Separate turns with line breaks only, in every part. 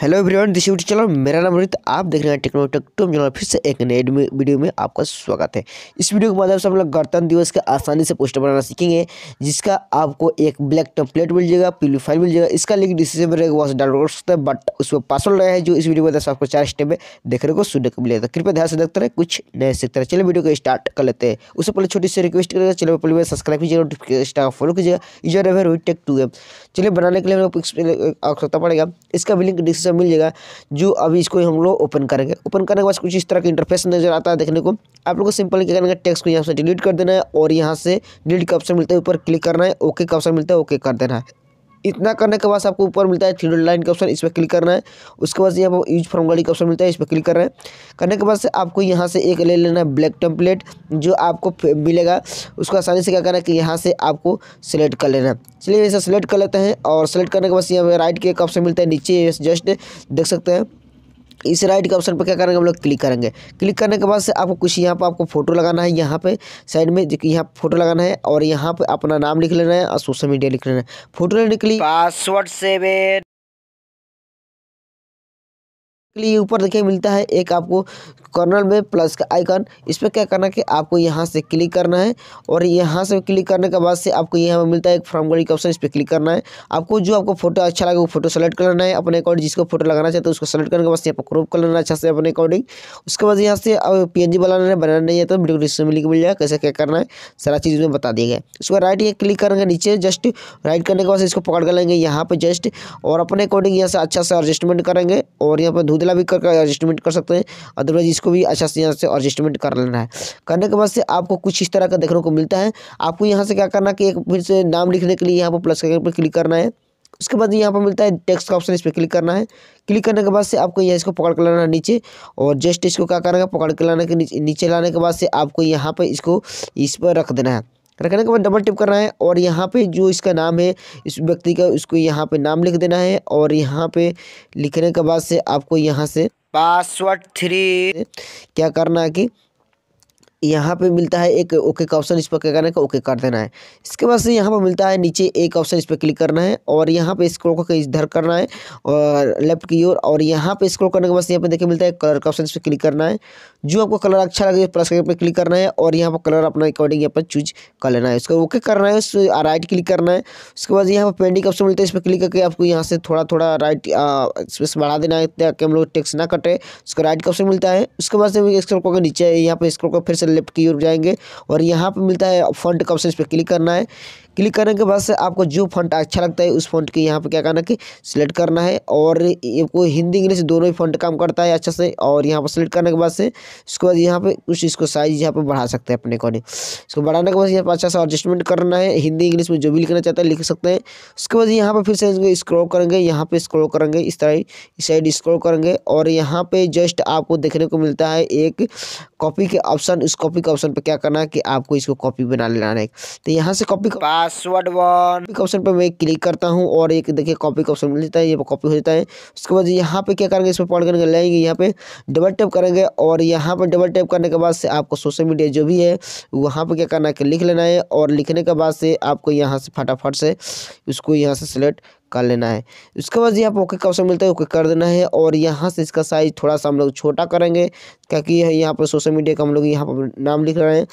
hello everyone this YouTube channel मेरा नाम रोहित आप देख रहे हैं टेक्नो टूम चैनल फिर से एक नए वीडियो में आपका स्वागत है इस वीडियो के माध्यम से हम लोग गणतंत्र दिवस के आसानी से पोस्टर बनाना सीखेंगे जिसका आपको एक ब्लैक टेम्पलेट मिल जाएगा पीली फाइल मिल जाएगा इसका लिंक डिस्क्रिप्शन में रहेगा वहाँ से डाउनलोड कर सकते हैं बट उसमें पासवर्ड रहा है जो इस वीडियो के माध्यम आपको चार स्टेप में देखने को सुनने को मिलेगा तो कृपया ध्यान से देखते रहे कुछ नए सीखते रहे चलिए वीडियो को स्टार्ट कर लेते हैं उससे पहले छोटी सी रिक्वेस्ट करेगा चलो पहले सब्सक्राइब कीजिएगा नोटिफिकेशन फॉलो कीजिएगा रोहित टेक टू एम चलिए बनाने के लिए आवश्यकता पड़ेगा इसका भी लिंक डिस्क्रिप्शन सब मिल जाएगा जो अभी इसको हम लोग ओपन करेंगे ओपन करने के बाद कुछ इस तरह का इंटरफेस नजर आता है देखने को आप लोग को सिंपल क्या करना है टेक्स्ट को यहाँ से डिलीट कर देना है और यहाँ से डिलीट का ऑप्शन मिलता है ऊपर क्लिक करना है ओके का ऑप्शन मिलता है ओके कर देना है इतना करने के बाद आपको ऊपर मिलता है थ्री लाइन का ऑप्शन इस पर क्लिक करना है उसके बाद यहाँ पर यूज फॉर्म गाड़ी का ऑप्शन मिलता है इस पर क्लिक करना है करने के बाद से आपको यहाँ से एक ले लेना है ब्लैक टेम्पलेट जो आपको मिलेगा उसको आसानी से क्या करना है कि यहाँ से आपको सेलेक्ट कर लेना है चलिए इसे सेलेक्ट कर लेते हैं और सेलेक्ट करने के बाद यहाँ पर राइट के एक ऑप्शन मिलता है नीचे जस्ट देख सकते हैं इस राइट के ऑप्शन पर क्या करेंगे हम लोग क्लिक करेंगे क्लिक करने के बाद से आपको कुछ यहाँ पर आपको फोटो लगाना है यहाँ पे साइड में जो यहाँ फोटो लगाना है और यहाँ पे अपना नाम लिख लेना है और सोशल मीडिया लिख लेना है फोटो लेने के लिए पासवर्ड सेवन लिए ऊपर देखिए मिलता है एक आपको कॉर्नर में प्लस का आइकन इस पर क्या करना है कि आपको यहाँ से क्लिक करना है और यहाँ से क्लिक करने के बाद से आपको यहाँ पर मिलता है एक फॉर्म का ऑप्शन इस पर क्लिक करना है आपको जो आपको फोटो अच्छा लगे वो फोटो सेलेक्ट करना है अपने अकॉर्डिंग जिसको फोटो लगाना चाहते हैं उसको सेलेक्ट करने के बाद यहाँ पर क्रोप कर लेना है अच्छा से अपने अकॉर्डिंग उसके बाद यहाँ से पी एन जी बनाना है बनाना नहीं है तो वीडियो डिस्क्रिप्शन में लिख मिल जाएगा कैसे क्या करना है सारा चीज़ में बता दिया गया उसके बाद राइट ये क्लिक करेंगे नीचे जस्ट राइट करने के बाद इसको पकड़ कर लेंगे यहाँ पर जस्ट और अपने अकॉर्डिंग यहाँ से अच्छा सा एडजस्टमेंट करेंगे और यहाँ पर उधला भी कर एडजस्टमेंट कर सकते हैं अदरवाइज इसको भी अच्छा से यहाँ से एडजस्टमेंट कर लेना है करने के बाद से आपको कुछ इस तरह का देखने को मिलता है आपको यहाँ से क्या करना कि एक फिर से नाम लिखने के लिए यहाँ पर प्लस पर क्लिक करना है उसके बाद यहाँ पर मिलता है टेक्स्ट का ऑप्शन इस पर क्लिक करना है क्लिक करने के बाद से आपको यहाँ इसको पकड़ के लाना है नीचे और जस्ट इसको क्या करना है पकड़ के लाने के नीचे लाने के बाद से आपको यहाँ पर इसको इस पर रख देना है रखने के बाद डबल टिप करना है और यहाँ पे जो इसका नाम है इस व्यक्ति का उसको यहाँ पे नाम लिख देना है और यहाँ पे लिखने के बाद से आपको यहाँ से पासवर्ड थ्री क्या करना है कि यहाँ पे मिलता है एक ओके का ऑप्शन इस पर क्या करना है ओके कर देना है इसके बाद से यहाँ पर मिलता है नीचे एक ऑप्शन इस पर क्लिक करना है और यहाँ पे स्क्रॉल को इधर करना है और लेफ्ट की ओर और यहाँ पे स्क्रॉल करने के बाद यहाँ पे देखिए मिलता है कलर का ऑप्शन इस पर क्लिक करना है जो आपको कलर अच्छा लगे प्लस पर क्लिक करना है और यहाँ पर कलर अपना अकॉर्डिंग यहाँ पर चूज कर लेना है उसको ओके करना है उस राइट क्लिक करना है उसके बाद यहाँ पर पेंडिंग ऑप्शन मिलता है इस पर क्लिक करके आपको यहाँ से थोड़ा थोड़ा राइट स्पेस बढ़ा देना है ताकि हम लोग टेक्स ना कटे उसका राइट का ऑप्शन मिलता है उसके बाद से को नीचे यहाँ पर स्क्रॉल को फिर से लेफ्ट की ओर जाएंगे और यहाँ पर मिलता है फ्रंट का ऑप्शन इस पर क्लिक करना है क्लिक करने के बाद से आपको जो फंट अच्छा लगता है उस फंट के यहाँ पर क्या करना है कि सिलेक्ट करना है और आपको हिंदी इंग्लिश दोनों ही फंट काम करता है अच्छा से और यहाँ पर सिलेक्ट करने के बाद से उसके बाद यहाँ पर कुछ इसको साइज यहाँ पर बढ़ा सकते हैं अपने अकॉर्डिंग इसको बढ़ाने के बाद यहाँ पर अच्छा सा एडजस्टमेंट करना है हिंदी इंग्लिश में जो भी लिखना चाहता है लिख सकते हैं उसके बाद यहाँ पर फिर से स्क्रो करेंगे यहाँ पर स्क्रो करेंगे इस तरह इस साइड स्क्रो करेंगे और यहाँ पर जस्ट आपको देखने को मिलता है एक कॉपी के ऑप्शन उस कॉपी के ऑप्शन पर क्या करना है कि आपको इसको कॉपी बना लेना है तो यहाँ से कॉपी पासवर्ड वन ऑप्शन पर मैं क्लिक करता हूँ और एक देखिए कॉपी का ऑप्शन मिल जाता है ये कॉपी हो जाता है उसके बाद यहाँ पे क्या करेंगे इस पर पॉइंट करके लाएंगे यहाँ पे डबल टैप करेंगे और यहाँ पर डबल टैप करने के बाद से आपको सोशल मीडिया जो भी है वहाँ पर क्या करना है कि लिख लेना है और लिखने के बाद से आपको यहाँ से फटाफट से उसको यहाँ से सिलेक्ट कर लेना है उसके बाद ये आप ओके का ऑप्शन मिलता है ओके कर देना है और यहाँ से इसका साइज थोड़ा सा हम लोग छोटा करेंगे क्योंकि यहाँ पर सोशल मीडिया का हम लोग यहाँ पर नाम लिख रहे हैं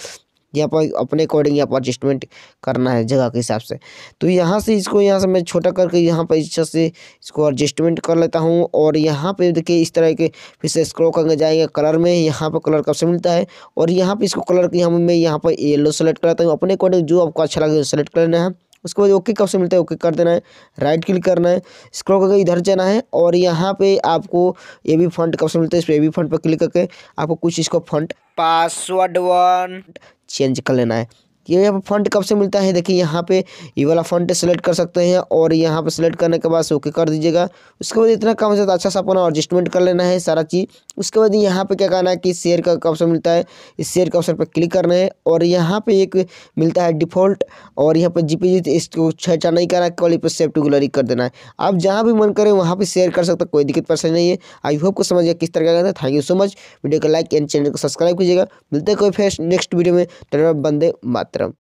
यहाँ पर अपने अकॉर्डिंग यहाँ पर एडजस्टमेंट करना है जगह के हिसाब से तो यहाँ से इसको यहाँ से मैं छोटा करके यहाँ पर इच्छा से इसको एडजस्टमेंट कर लेता हूँ और यहाँ पर देखिए इस तरह के फिर से स्क्रो करके जाएंगे कलर में यहाँ पर कलर कब से मिलता है और यहाँ पर इसको कलर की हम मैं यहाँ पर येलो सेलेक्ट कर लेता हूँ अपने अकॉर्डिंग जो आपको अच्छा लगे सेलेक्ट कर लेना है उसके बाद ओके कब से मिलता है ओके कर देना है राइट क्लिक करना है स्क्रॉल करके इधर जाना है और यहाँ पे आपको ए बी फंड कब से मिलता है इस पर ए बी फंड पर क्लिक करके आपको कुछ इसको फंड पासवर्ड वन चेंज कर लेना है ये फंड कब से मिलता है देखिए यहाँ पे ये वाला फंड सेलेक्ट कर सकते हैं और यहाँ पे सेलेक्ट करने के बाद ओके कर दीजिएगा उसके बाद इतना हो से ज़्यादा अच्छा सा अपना एडजस्टमेंट कर लेना है सारा चीज़ उसके बाद यहाँ पे क्या करना है कि शेयर का कब से मिलता है इस शेयर के ऑप्शन पर क्लिक करना है और यहाँ पर एक मिलता है डिफ़ॉल्ट और यहाँ तो पर जी इसको छेड़ा नहीं करना कॉल पर सेव टू ग्लोरी कर देना है आप जहाँ भी मन करें वहाँ पर शेयर कर सकते कोई दिक्कत परेशानी नहीं है आई होप को गया किस तरह का thank you so much video को लाइक एंड चैनल को सब्सक्राइब कीजिएगा मिलते हैं कोई फेस्ट नेक्स्ट वीडियो में बंदे मात മാത്രം